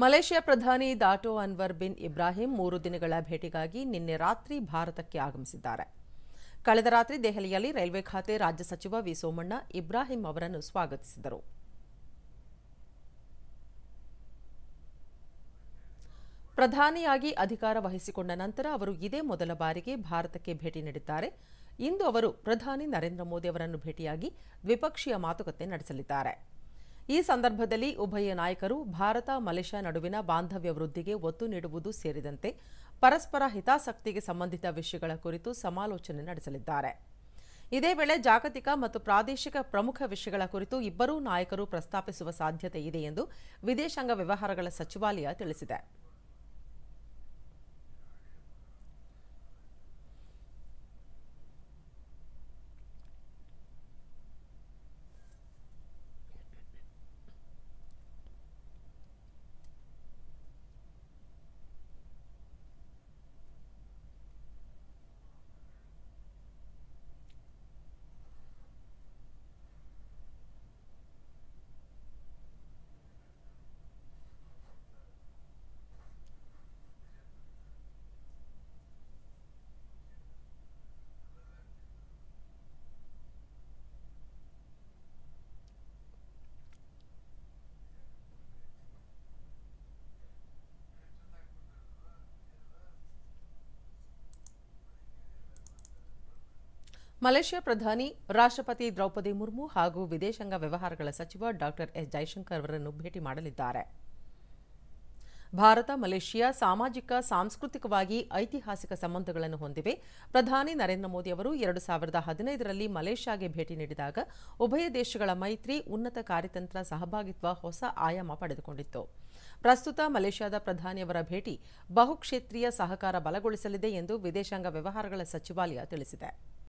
Malaysia ಪ್ರಧಾನಿ ದಾಟೋ Anwar bin Ibrahim ಮೂರು ದಿನಗಳ ಭೇಟಿಗಾಗಿ ನಿನ್ನೆ ರಾತ್ರಿ ಭಾರತಕ್ಕೆ ಆಗಮಿಸಿದ್ದಾರೆ ಕಳೆದ ರಾತ್ರಿ ದೆಹಲಿಯಲ್ಲಿ ರೈಲ್ವೆ ಖಾತೆ ರಾಜ್ಯ ಸಚಿವ ವಿ ಸೋಮಣ್ಣ ಇಬ್ರಾಹಿಂ ಅವರನ್ನು ಸ್ವಾಗತಿಸಿದರು ಪ್ರಧಾನಿಯಾಗಿ ಅಧಿಕಾರ ವಹಿಸಿಕೊಂಡ ನಂತರ ಅವರು ಇದೇ ಮೊದಲ ಬಾರಿಗೆ ಭಾರತಕ್ಕೆ ಭೇಟಿ ನೀಡಿದ್ದಾರೆ ಇಂದು ಅವರು ಪ್ರಧಾನಿ ನರೇಂದ್ರ ಮೋದಿ ಅವರನ್ನು ಭೇಟಿಯಾಗಿ ದ್ವಿಪಕ್ಷೀಯ ಮಾತುಕತೆ ನಡೆಸಲಿದ್ದಾರೆ ಈ ಸಂದರ್ಭದಲ್ಲಿ ಉಭಯ ನಾಯಕರು ಭಾರತ ಮಲೇಷ್ಯಾ ನಡುವಿನ ಬಾಂಧವ್ಯ ವೃದ್ಧಿಗೆ ಒತ್ತು ನೀಡುವುದು ಸೇರಿದಂತೆ ಪರಸ್ಪರ ಹಿತಾಸಕ್ತಿಗೆ ಸಂಬಂಧಿತ ವಿಷಯಗಳ ಕುರಿತು ಸಮಾಲೋಚನೆ ನಡೆಸಲಿದ್ದಾರೆ ಇದೇ ವೇಳೆ ಜಾಗತಿಕ ಮತ್ತು ಪ್ರಾದೇಶಿಕ ಪ್ರಮುಖ ವಿಷಯಗಳ ಕುರಿತು ಇಬ್ಬರೂ ನಾಯಕರು ಪ್ರಸ್ತಾಪಿಸುವ ಸಾಧ್ಯತೆ ಇದೆ ಎಂದು ವಿದೇಶಾಂಗ ವ್ಯವಹಾರಗಳ ಸಚಿವಾಲಯ ತಿಳಿಸಿದೆ ಮಲೇಷ್ಯಾ ಪ್ರಧಾನಿ ರಾಷ್ಟ್ರಪತಿ ದ್ರೌಪದಿ ಮುರ್ಮು ಹಾಗೂ ವಿದೇಶಾಂಗ ವ್ಯವಹಾರಗಳ ಸಚಿವ ಡಾಕ್ಟರ್ ಎಸ್ ಜೈಶಂಕರ್ ಅವರನ್ನು ಭೇಟಿ ಮಾಡಲಿದ್ದಾರೆ ಭಾರತ ಮಲೇಷ್ಯಾ ಸಾಮಾಜಿಕ ಸಾಂಸ್ಕೃತಿಕವಾಗಿ ಐತಿಹಾಸಿಕ ಸಂಬಂಧಗಳನ್ನು ಹೊಂದಿವೆ ಪ್ರಧಾನಿ ನರೇಂದ್ರ ಮೋದಿ ಅವರು ಎರಡು ಸಾವಿರದ ಹದಿನೈದರಲ್ಲಿ ಮಲೇಷ್ಯಾಗೆ ಭೇಟಿ ನೀಡಿದಾಗ ಉಭಯ ದೇಶಗಳ ಮೈತ್ರಿ ಉನ್ನತ ಕಾರ್ಯತಂತ್ರ ಸಹಭಾಗಿತ್ವ ಹೊಸ ಆಯಾಮ ಪಡೆದುಕೊಂಡಿತ್ತು ಪ್ರಸ್ತುತ ಮಲೇಷ್ಯಾದ ಪ್ರಧಾನಿಯವರ ಭೇಟಿ ಬಹುಕ್ಷೇತ್ರೀಯ ಸಹಕಾರ ಬಲಗೊಳಿಸಲಿದೆ ಎಂದು ವಿದೇಶಾಂಗ ವ್ಯವಹಾರಗಳ ಸಚಿವಾಲಯ ತಿಳಿಸಿದೆ